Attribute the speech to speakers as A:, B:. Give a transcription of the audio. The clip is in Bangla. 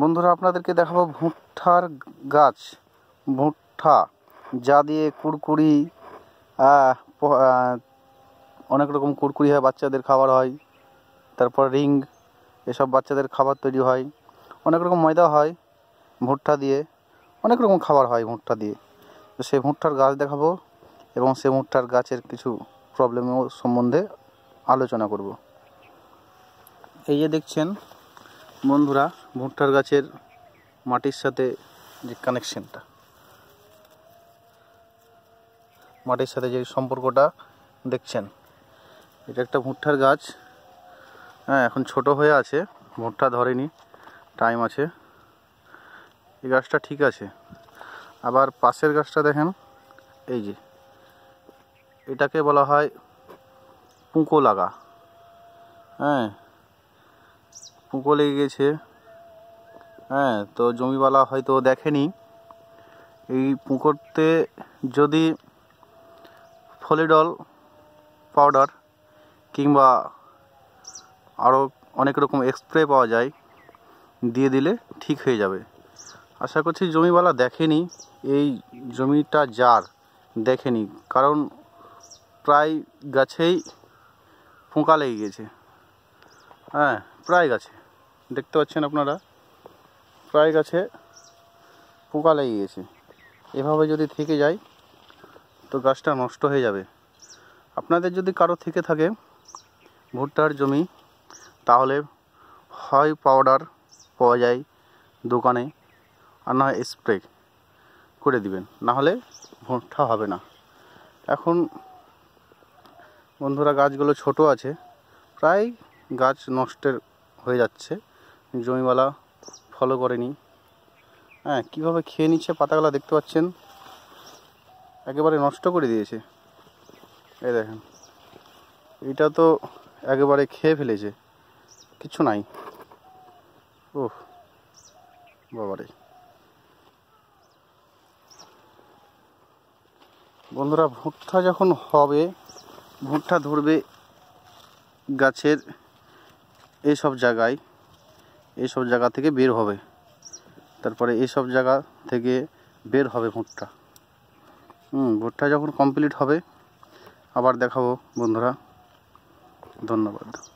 A: বন্ধুরা আপনাদেরকে দেখাবো ভুট্টার গাছ ভুট্টা যা দিয়ে কুড়কুড়ি অনেক রকম কুড়কুড়ি হয় বাচ্চাদের খাবার হয় তারপর রিং এসব বাচ্চাদের খাবার তৈরি হয় অনেক রকম ময়দা হয় ভুট্টা দিয়ে অনেক রকম খাবার হয় ভুট্টা দিয়ে তো সেই ভুট্টার গাছ দেখাবো এবং সেই ভুট্টার গাছের কিছু প্রবলেমও সম্বন্ধে আলোচনা করব এই যে দেখছেন বন্ধুরা ভুট্টার গাছের মাটির সাথে যে কানেকশনটা মাটির সাথে যে সম্পর্কটা দেখছেন এটা একটা ভুট্টার গাছ হ্যাঁ এখন ছোট হয়ে আছে ভুট্টা ধরেনি টাইম আছে এই গাছটা ঠিক আছে আবার পাশের গাছটা দেখেন এই যে এটাকে বলা হয় পুঁকো লাগা হ্যাঁ পুকো লেগে গেছে হ্যাঁ তো জমিওয়ালা হয়তো দেখেনি এই পুকুরতে যদি ফলিডল পাউডার কিংবা আরও অনেক রকম স্প্রে পাওয়া যায় দিয়ে দিলে ঠিক হয়ে যাবে আশা করছি জমিওয়ালা দেখেনি এই জমিটা যার দেখেনি কারণ প্রায় গাছেই পোঁকা লেগে গেছে হ্যাঁ প্রায় গাছে দেখতে পাচ্ছেন আপনারা প্রায় গাছে পোকা লেগে গেছে এভাবে যদি থেকে যায় তো গাছটা নষ্ট হয়ে যাবে আপনাদের যদি কারো থেকে থাকে ভুট্টার জমি তাহলে হয় পাউডার পাওয়া যায় দোকানে আর না স্প্রে করে দিবেন না হলে ভুট্টা হবে না এখন বন্ধুরা গাছগুলো ছোট আছে প্রায় গাছ নষ্টের হয়ে যাচ্ছে জমিওয়ালা ফলো করেনি হ্যাঁ কীভাবে খেয়ে নিচ্ছে পাতাগুলো দেখতে পাচ্ছেন একেবারে নষ্ট করে দিয়েছে এই দেখেন এটা তো একেবারে খেয়ে ফেলেছে কিছু নাই ও বাবারে বন্ধুরা ভুট্টা যখন হবে ভুট্টা ধরবে গাছের এসব জায়গায় এইসব জায়গা থেকে বের হবে তারপরে এইসব জায়গা থেকে বের হবে ভুট্টা হুম ভুট্টা যখন কমপ্লিট হবে আবার দেখাবো বন্ধুরা ধন্যবাদ